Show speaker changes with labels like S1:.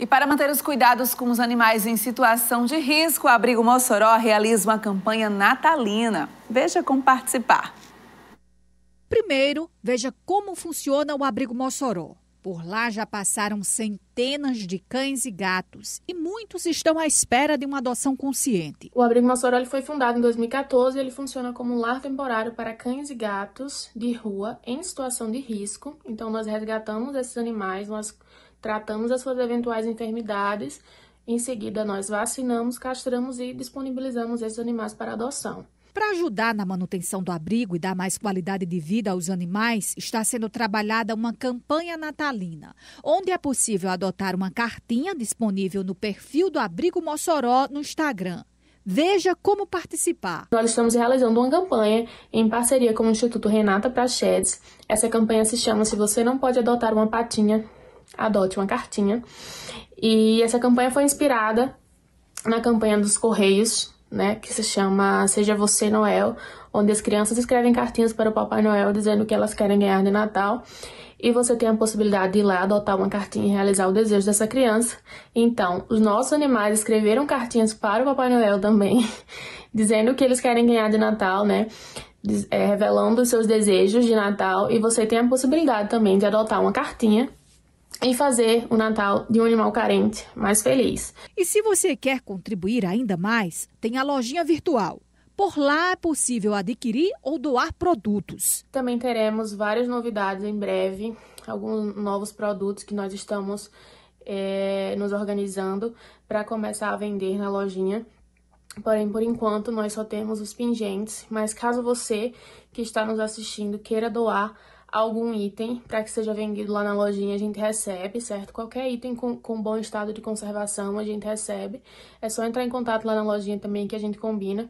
S1: E para manter os cuidados com os animais em situação de risco, o Abrigo Mossoró realiza uma campanha natalina. Veja como participar. Primeiro, veja como funciona o Abrigo Mossoró. Por lá já passaram centenas de
S2: cães e gatos e muitos estão à espera de uma adoção consciente. O Abrigo Mossoró foi fundado em 2014 e ele funciona como um lar temporário para cães e gatos de rua em situação de risco. Então nós resgatamos esses animais, nós tratamos as suas eventuais enfermidades, em seguida nós vacinamos, castramos e disponibilizamos esses animais para adoção.
S1: Para ajudar na manutenção do abrigo e dar mais qualidade de vida aos animais, está sendo trabalhada uma campanha natalina, onde é possível adotar uma cartinha disponível no perfil do Abrigo Mossoró no Instagram. Veja como
S2: participar. Nós estamos realizando uma campanha em parceria com o Instituto Renata Prachedes. Essa campanha se chama Se Você Não Pode Adotar uma Patinha, adote uma cartinha. E essa campanha foi inspirada na campanha dos Correios, né, que se chama Seja Você Noel, onde as crianças escrevem cartinhas para o Papai Noel dizendo o que elas querem ganhar de Natal e você tem a possibilidade de ir lá adotar uma cartinha e realizar o desejo dessa criança. Então, os nossos animais escreveram cartinhas para o Papai Noel também, dizendo o que eles querem ganhar de Natal, né? É, revelando os seus desejos de Natal e você tem a possibilidade também de adotar uma cartinha em fazer o Natal de um animal carente mais feliz. E se você quer contribuir ainda mais, tem a lojinha virtual. Por lá é possível adquirir ou doar produtos. Também teremos várias novidades em breve, alguns novos produtos que nós estamos é, nos organizando para começar a vender na lojinha. Porém, por enquanto, nós só temos os pingentes, mas caso você que está nos assistindo queira doar, algum item para que seja vendido lá na lojinha, a gente recebe, certo? Qualquer item com, com bom estado de conservação a gente recebe. É só entrar em contato lá na lojinha também que a gente combina.